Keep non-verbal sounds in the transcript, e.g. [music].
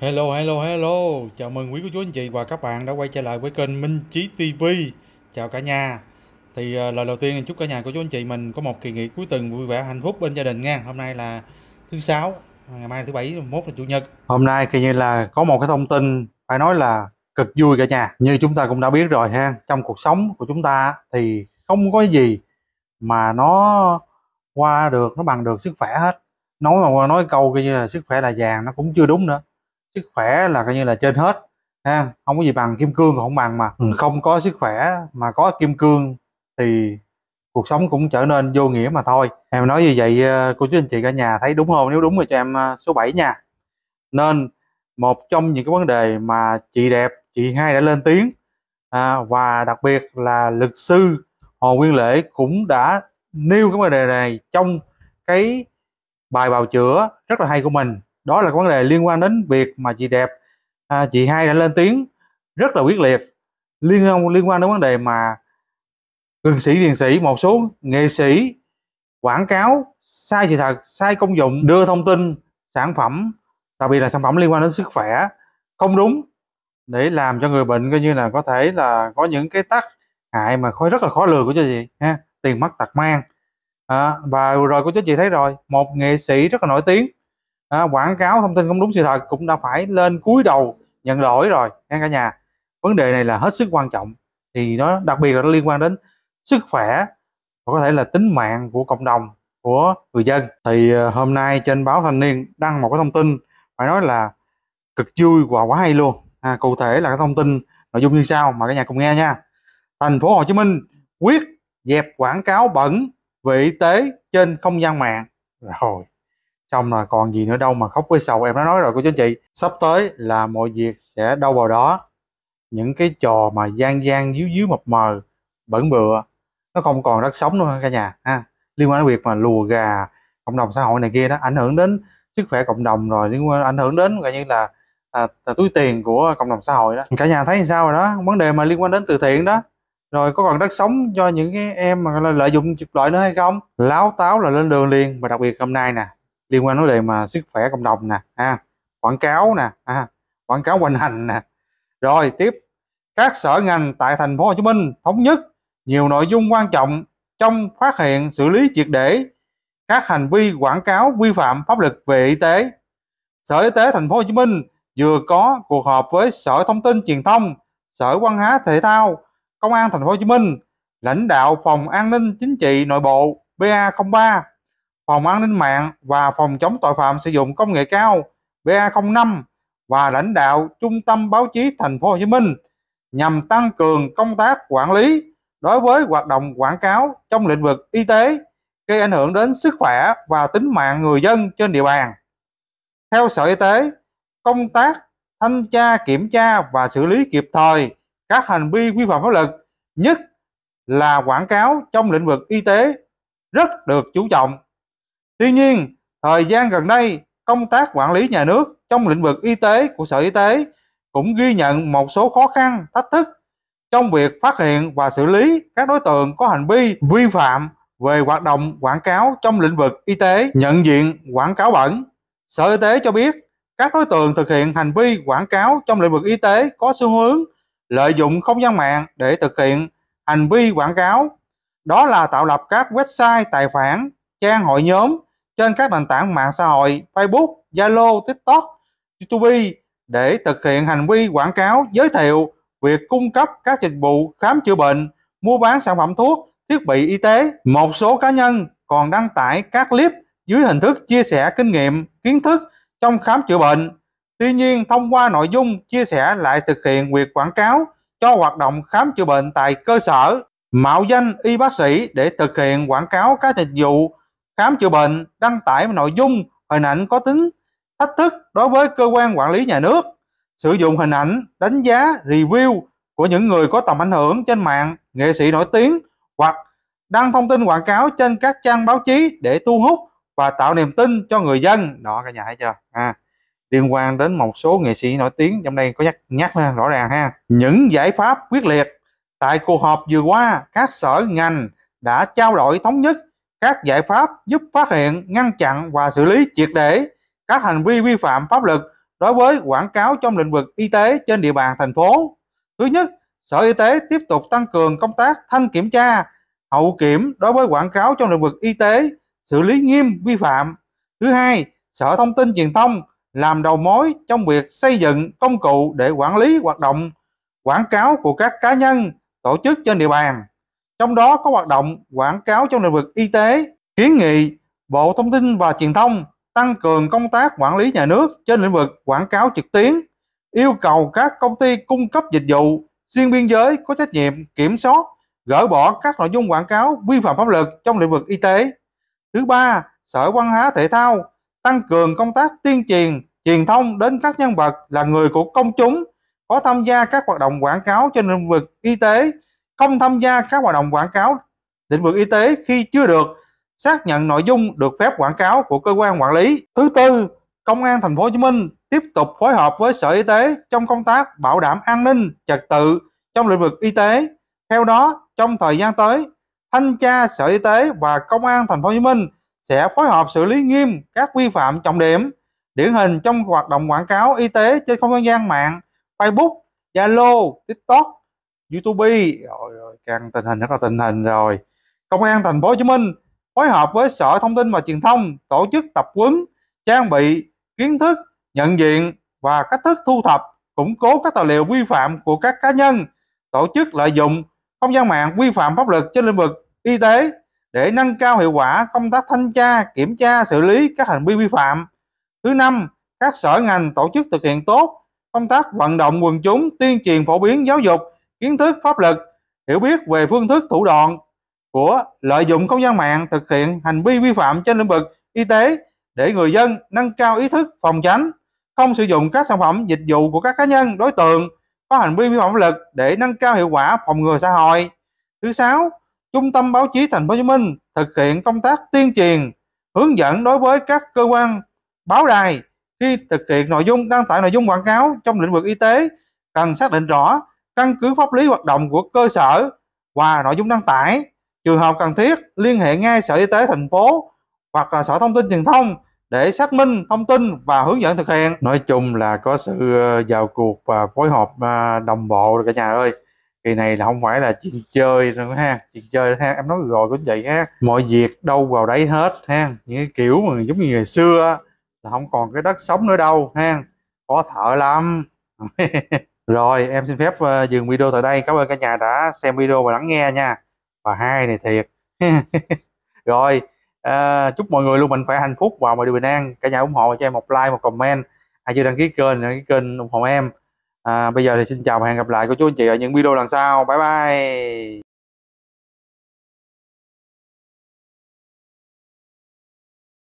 Hello, hello, hello. Chào mừng quý cô chú anh chị và các bạn đã quay trở lại với kênh Minh Chí TV. Chào cả nhà. Thì ờ, lời đầu tiên chúc cả nhà của chú anh chị mình có một kỳ nghỉ cuối tuần vui vẻ hạnh phúc bên gia đình nha. Hôm nay là thứ sáu, ngày mai là thứ bảy, mốt là chủ nhật. Hôm nay kỳ như là có một cái thông tin phải nói là cực vui cả nhà. Như chúng ta cũng đã biết rồi ha, trong cuộc sống của chúng ta thì không có gì mà nó qua được, nó bằng được sức khỏe hết. Nói mà nói câu kia như là sức khỏe là vàng nó cũng chưa đúng nữa sức khỏe là coi như là trên hết ha không có gì bằng kim cương không bằng mà ừ. không có sức khỏe mà có kim cương thì cuộc sống cũng trở nên vô nghĩa mà thôi em nói như vậy ờ, cô chú anh chị cả nhà thấy đúng không nếu đúng thì cho em ờ, số 7 nha nên một trong những cái vấn đề mà chị đẹp chị hai đã lên tiếng à, và đặc biệt là luật sư hồ nguyên lễ cũng đã nêu cái vấn đề này trong cái bài bào chữa rất là hay của mình đó là vấn đề liên quan đến việc mà chị đẹp à, chị hai đã lên tiếng rất là quyết liệt liên liên quan đến vấn đề mà gần sĩ điền sĩ một số nghệ sĩ quảng cáo sai sự thật sai công dụng đưa thông tin sản phẩm đặc biệt là sản phẩm liên quan đến sức khỏe không đúng để làm cho người bệnh coi như là có thể là có những cái tác hại mà khó rất là khó lường của cho chị ha tiền mất tật mang à, và rồi cô chú chị thấy rồi một nghệ sĩ rất là nổi tiếng à, quảng cáo thông tin không đúng sự thật cũng đã phải lên cúi đầu nhận lỗi rồi nha cả nhà vấn đề này là hết sức quan trọng thì nó đặc biệt là nó liên quan đến sức khỏe và có thể là tính mạng của cộng đồng của người dân thì ờ, hôm nay trên báo thanh niên đăng một cái thông tin phải nói là cực vui và quá hay luôn à, cụ thể là cái thông tin nội dung như sau mà cả nhà cùng nghe nha thành phố Hồ Chí Minh quyết dẹp quảng cáo bẩn vị tế trên không gian mạng rồi xong là còn gì nữa đâu mà khóc với sầu em đã nói rồi cô chú anh chị sắp tới là mọi việc sẽ đâu vào đó những cái trò mà gian gian díu díu mập mờ bẩn bựa nó không còn đất sống nữa cả nhà ha liên quan đến việc mà lùa gà cộng đồng xã hội này kia đó ảnh hưởng đến sức khỏe cộng đồng rồi liên quan ảnh hưởng đến gọi như là à, là túi tiền của cộng đồng xã hội đó cả nhà thấy sao rồi đó vấn đề mà liên quan đến từ thiện đó rồi có còn đất sống cho những cái em mà lợi dụng trục lợi nữa hay không láo táo là lên đường liền và đặc biệt hôm nay nè liên quan đến đề mà sức khỏe cộng đồng nè à, quảng cáo nè à, quảng cáo hoành hành nè rồi tiếp các sở ngành tại thành phố Hồ Chí Minh thống nhất nhiều nội dung quan trọng trong phát hiện xử lý triệt để các hành vi quảng cáo vi phạm pháp luật về y tế. Sở Y tế thành phố Hồ Chí Minh vừa có cuộc họp với Sở Thông tin Truyền thông, Sở Văn hóa Thể thao, Công an thành phố Hồ Chí Minh, lãnh đạo phòng an ninh chính trị nội bộ BA03 Phòng An ninh mạng và Phòng chống tội phạm sử dụng công nghệ cao BA05 và lãnh đạo Trung tâm báo chí Thành phố Hồ Chí Minh nhằm tăng cường công tác quản lý đối với hoạt động quảng cáo trong lĩnh vực y tế gây ảnh hưởng đến sức khỏe và tính mạng người dân trên địa bàn. Theo Sở Y tế, công tác thanh tra kiểm tra và xử lý kịp thời các hành vi vi phạm pháp luật, nhất là quảng cáo trong lĩnh vực y tế rất được chú trọng. Tuy nhiên, thời gian gần đây, công tác quản lý nhà nước trong lĩnh vực y tế của Sở Y tế cũng ghi nhận một số khó khăn, thách thức trong việc phát hiện và xử lý các đối tượng có hành vi vi phạm về hoạt động quảng cáo trong lĩnh vực y tế, nhận diện quảng cáo bẩn. Sở Y tế cho biết, các đối tượng thực hiện hành vi quảng cáo trong lĩnh vực y tế có xu hướng lợi dụng không gian mạng để thực hiện hành vi quảng cáo. Đó là tạo lập các website tài khoản, trang hội nhóm trên các nền tảng mạng xã hội Facebook, Zalo, TikTok, YouTube để thực hiện hành vi quảng cáo, giới thiệu việc cung cấp các dịch vụ khám chữa bệnh, mua bán sản phẩm thuốc, thiết bị y tế. Một số cá nhân còn đăng tải các clip dưới hình thức chia sẻ kinh nghiệm, kiến thức trong khám chữa bệnh. Tuy nhiên, thông qua nội dung chia sẻ lại thực hiện việc quảng cáo cho hoạt động khám chữa bệnh tại cơ sở, mạo danh y bác sĩ để thực hiện quảng cáo các dịch vụ khám chữa bệnh đăng tải nội dung hình ảnh có tính thách thức đối với cơ quan quản lý nhà nước sử dụng hình ảnh đánh giá review của những người có tầm ảnh hưởng trên mạng nghệ sĩ nổi tiếng hoặc đăng thông tin quảng cáo trên các trang báo chí để thu hút và tạo niềm tin cho người dân đó cả nhà thấy chưa à, liên quan đến một số nghệ sĩ nổi tiếng trong đây có nhắc nhắc rõ ràng ha những giải pháp quyết liệt tại cuộc họp vừa qua các sở ngành đã trao đổi thống nhất các giải pháp giúp phát hiện, ngăn chặn và xử lý triệt để các hành vi vi phạm pháp luật đối với quảng cáo trong lĩnh vực y tế trên địa bàn thành phố. Thứ nhất, Sở Y tế tiếp tục tăng cường công tác thanh kiểm tra, hậu kiểm đối với quảng cáo trong lĩnh vực y tế, xử lý nghiêm vi phạm. Thứ hai, Sở Thông tin Truyền thông làm đầu mối trong việc xây dựng công cụ để quản lý hoạt động quảng cáo của các cá nhân, tổ chức trên địa bàn trong đó có hoạt động quảng cáo trong lĩnh vực y tế, kiến nghị Bộ Thông tin và Truyền thông tăng cường công tác quản lý nhà nước trên lĩnh vực quảng cáo trực tuyến, yêu cầu các công ty cung cấp dịch vụ xuyên biên giới có trách nhiệm kiểm soát, gỡ bỏ các nội dung quảng cáo vi phạm pháp luật trong lĩnh vực y tế. Thứ ba, Sở Văn hóa Thể thao tăng cường công tác tuyên truyền, truyền thông đến các nhân vật là người của công chúng có tham gia các hoạt động quảng cáo trên lĩnh vực y tế không tham gia các hoạt động quảng cáo lĩnh vực y tế khi chưa được xác nhận nội dung được phép quảng cáo của cơ quan quản lý. Thứ tư, Công an thành phố Hồ Chí Minh tiếp tục phối hợp với Sở Y tế trong công tác bảo đảm an ninh trật tự trong lĩnh vực y tế. Theo đó, trong thời gian tới, thanh tra Sở Y tế và Công an thành phố Hồ Chí Minh sẽ phối hợp xử lý nghiêm các vi phạm trọng điểm, điển hình trong hoạt động quảng cáo y tế trên không gian mạng, Facebook, Zalo, TikTok youtube rồi, rồi càng tình hình rất là tình hình rồi công an thành phố hồ chí minh phối hợp với sở thông tin và truyền thông tổ chức tập huấn trang bị kiến thức nhận diện và cách thức thu thập củng cố các tài liệu vi phạm của các cá nhân tổ chức lợi dụng không gian mạng vi phạm pháp luật trên lĩnh vực y tế để nâng cao hiệu quả công tác thanh tra kiểm tra xử lý các hành vi vi phạm thứ năm các sở ngành tổ chức thực hiện tốt công tác vận động quần chúng tuyên truyền phổ biến giáo dục kiến thức pháp luật, hiểu biết về phương thức thủ đoạn của lợi dụng không gian mạng thực hiện hành vi vi phạm trên lĩnh vực y tế để người dân nâng cao ý thức phòng tránh, không sử dụng các sản phẩm dịch vụ của các cá nhân, đối tượng có hành vi vi phạm pháp luật để nâng cao hiệu quả phòng ngừa xã hội. Thứ sáu, Trung tâm báo chí Thành phố Hồ Chí Minh thực hiện công tác tuyên truyền, hướng dẫn đối với các cơ quan báo đài khi thực hiện nội dung đăng tải nội dung quảng cáo trong lĩnh vực y tế cần xác định rõ căn cứ pháp lý hoạt động của cơ sở và nội dung đăng tải trường hợp cần thiết liên hệ ngay sở y tế thành phố hoặc là sở thông tin truyền thông để xác minh thông tin và hướng dẫn thực hiện nói chung là có sự ờ, vào cuộc và phối hợp à, đồng bộ rồi cả nhà ơi kỳ này là không phải là chuyện chơi nữa ha chuyện chơi ha em nói rồi cũng vậy ha mọi việc đâu vào đấy hết ha những kiểu mà giống như ngày xưa là không còn cái đất sống nữa đâu ha có thợ lắm [laughs] rồi em xin phép ờ, dừng video tại đây cảm ơn cả nhà đã xem video và lắng nghe nha và hai này thiệt [laughs] rồi uh, chúc mọi người luôn mạnh khỏe hạnh phúc và mọi điều bình an cả nhà ủng hộ cho em một like một comment ai chưa đăng ký kênh đăng ký kênh ủng hộ em à, bây giờ thì xin chào và hẹn gặp lại của chú anh chị ở những video lần sau bye bye